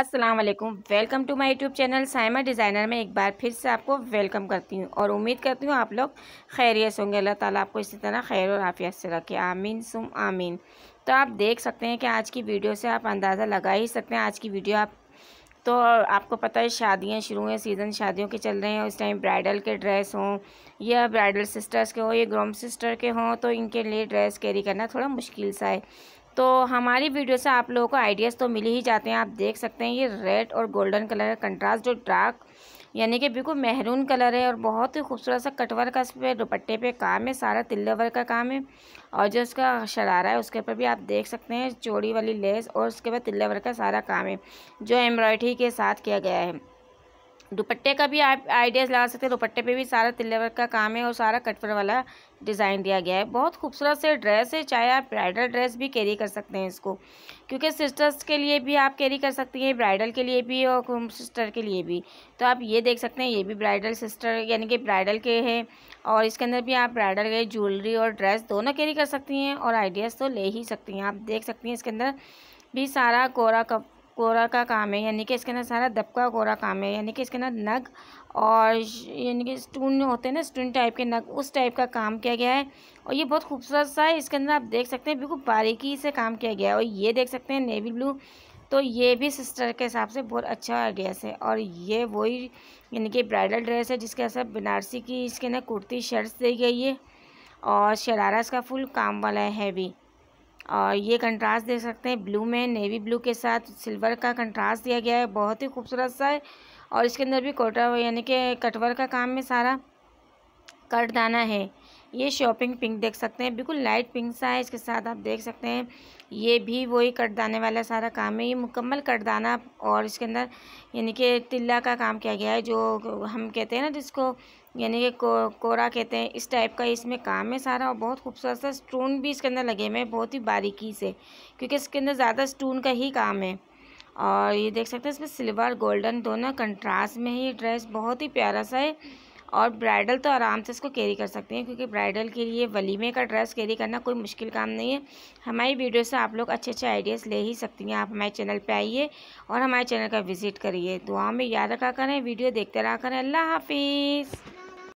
अस्सलाम वालेकुम welcome to my YouTube channel Saima designer में एक बार फिर से आपको वेलकम करती हूँ और उम्मीद करती हूँ आप लोग खैरियत होंगे अल्लाह ताला आपको इसी तरह खैर और आफियत से रखे आमीन सुम आमीन तो आप देख सकते हैं कि आज की वीडियो से आप अंदाज़ा लगा ही सकते हैं आज की वीडियो आप तो आपको पता है शादियाँ शुरू हैं सीज़न शादियों के चल रहे हैं उस टाइम ब्राइडल के ड्रेस हों या ब्राइडल सिस्टर्स के हों या ग्रोम सिस्टर के हों तो इनके लिए ड्रेस कैरी करना थोड़ा मुश्किल सा है तो हमारी वीडियो से आप लोगों को आइडियाज़ तो मिल ही जाते हैं आप देख सकते हैं ये रेड और गोल्डन कलर का कंट्रास्ट जो डार्क यानी कि बिल्कुल महरून कलर है और बहुत ही खूबसूरत सा कटवर का इस पर दुपट्टे पर काम है सारा तिल्लेवर का काम है और जो इसका शरारा है उसके ऊपर भी आप देख सकते हैं चोड़ी वाली लेस और उसके बाद तिल्लेवर का सारा काम है जो एम्ब्रॉयडरी के साथ किया गया है दुपट्टे का भी आप आइडियाज़ लगा सकते हैं दुपट्टे पे भी सारा तिल्ले वर्क का काम है और सारा कटवर वाला डिज़ाइन दिया गया है बहुत खूबसूरत से ड्रेस है चाहे आप ब्राइडल ड्रेस भी कैरी कर सकते हैं इसको क्योंकि सिस्टर्स के लिए भी आप कैरी कर सकती हैं ब्राइडल के लिए भी और सिस्टर के लिए भी तो आप ये देख सकते हैं ये भी ब्राइडल सिस्टर यानी कि ब्राइडल के हैं और इसके अंदर भी आप ब्राइडल के ज्वेलरी और ड्रेस दोनों कैरी कर सकती हैं और आइडियाज़ तो ले ही सकती हैं आप देख सकती हैं इसके अंदर भी सारा कोरा कप कोरा का काम है यानी कि इसके अंदर सारा दबका कोरा काम है यानी कि इसके अंदर नग और यानी कि स्टून होते हैं ना स्टून टाइप के नग उस टाइप का काम किया गया है और ये बहुत खूबसूरत सा है इसके अंदर आप देख सकते हैं बिल्कुल बारीकी से काम किया गया है और ये देख सकते हैं नेवी ब्लू तो ये भी सिस्टर के हिसाब से बहुत अच्छा ड्रेस है और ये वही यानी कि ब्राइडल ड्रेस है जिसके साथ बनारसी की इसके अंदर कुर्ती शर्ट्स दी गई है और शरारा इसका फुल काम वाला है भी और ये कंट्रास्ट देख सकते हैं ब्लू में नेवी ब्लू के साथ सिल्वर का कंट्रास्ट दिया गया है बहुत ही खूबसूरत सा है और इसके अंदर भी कोटा यानी कि कटवर का काम में सारा कट दाना है ये शॉपिंग पिंक देख सकते हैं बिल्कुल लाइट पिंक सा है इसके साथ आप देख सकते हैं ये भी वही कटदाने वाला सारा काम है ये मुकम्मल कटदाना और इसके अंदर यानी कि तिल्ला का काम किया गया है जो हम कहते हैं ना जिसको यानी कि को, कोरा कहते हैं इस टाइप का इसमें काम है सारा और बहुत खूबसूरत सा स्टून भी इसके अंदर लगे हुए हैं बहुत ही बारीकी से क्योंकि इसके अंदर ज़्यादा स्टून का ही काम है और ये देख सकते हैं इसमें सिल्वर गोल्डन दोनों कंट्रास्ट में ही ड्रेस बहुत ही प्यारा सा है और ब्राइडल तो आराम से इसको कैरी कर सकते हैं क्योंकि ब्राइडल के लिए वलीमे का ड्रेस कैरी करना कोई मुश्किल काम नहीं है हमारी वीडियो से आप लोग अच्छे अच्छे आइडियाज़ ले ही सकती हैं आप हमारे चैनल पर आइए और हमारे चैनल का विज़िट करिए दुआ में याद रखा करें वीडियो देखते रहा करें अल्लाह हाफिज़